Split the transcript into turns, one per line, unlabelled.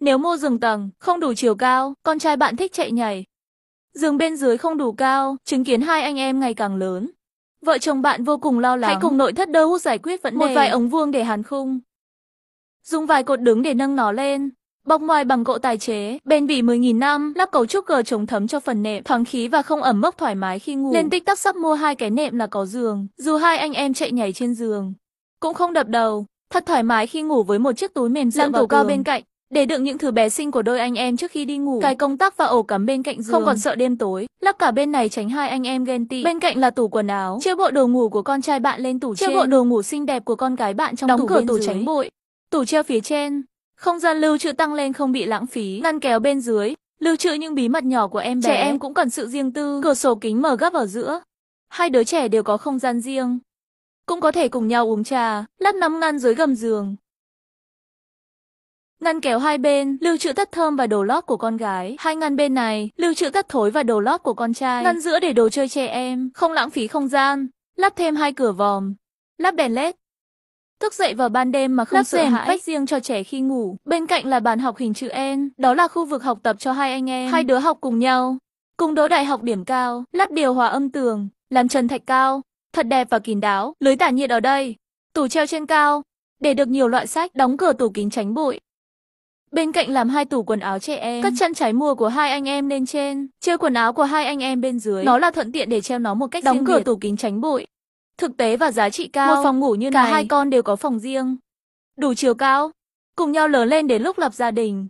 Nếu mua giường tầng không đủ chiều cao, con trai bạn thích chạy nhảy. Giường bên dưới không đủ cao, chứng kiến hai anh em ngày càng lớn. Vợ chồng bạn vô cùng lo lắng. Hãy cùng nội thất đơ hút giải quyết vấn đề. Một vài ống vuông để hàn khung. Dùng vài cột đứng để nâng nó lên. Bọc ngoài bằng gỗ tài chế, bền bỉ 10.000 năm, lắp cấu trúc gờ chống thấm cho phần nệm, thoáng khí và không ẩm mốc thoải mái khi ngủ. Nên tích tắc sắp mua hai cái nệm là có giường, dù hai anh em chạy nhảy trên giường. Cũng không đập đầu, thật thoải mái khi ngủ với một chiếc túi mềm dựa vào tủ cao bên cạnh để đựng những thứ bé sinh của đôi anh em trước khi đi ngủ. Cái công tắc và ổ cắm bên cạnh giường không còn sợ đêm tối. Lắp cả bên này tránh hai anh em ghen tị. Bên cạnh là tủ quần áo. Treo bộ đồ ngủ của con trai bạn lên tủ treo bộ đồ ngủ xinh đẹp của con gái bạn trong Đóng tủ cửa bên tủ dưới. tránh bụi. Tủ treo phía trên. Không gian lưu trữ tăng lên không bị lãng phí. Ngăn kéo bên dưới. Lưu trữ những bí mật nhỏ của em bé. Trẻ em cũng cần sự riêng tư. Cửa sổ kính mở gấp ở giữa. Hai đứa trẻ đều có không gian riêng. Cũng có thể cùng nhau uống trà, lắp nắm ngăn dưới gầm giường. Ngăn kéo hai bên, lưu trữ tất thơm và đồ lót của con gái. Hai ngăn bên này, lưu trữ tất thối và đồ lót của con trai. Ngăn giữa để đồ chơi trẻ em, không lãng phí không gian. Lắp thêm hai cửa vòm. Lắp đèn led. Thức dậy vào ban đêm mà không sợ hãi. vách riêng cho trẻ khi ngủ. Bên cạnh là bàn học hình chữ N. Đó là khu vực học tập cho hai anh em. Hai đứa học cùng nhau. Cùng đỗ đại học điểm cao. Lắp điều hòa âm tường. Làm trần thạch cao. Thật đẹp và kín đáo. Lưới tản nhiệt ở đây. Tủ treo trên cao. Để được nhiều loại sách. Đóng cửa tủ kính tránh bụi. Bên cạnh làm hai tủ quần áo trẻ em, cất chăn trái mùa của hai anh em lên trên, chơi quần áo của hai anh em bên dưới. Nó là thuận tiện để treo nó một cách đóng cửa biệt. tủ kính tránh bụi. Thực tế và giá trị cao, một phòng ngủ như cả này, hai con đều có phòng riêng. Đủ chiều cao, cùng nhau lớn lên đến lúc lập gia đình.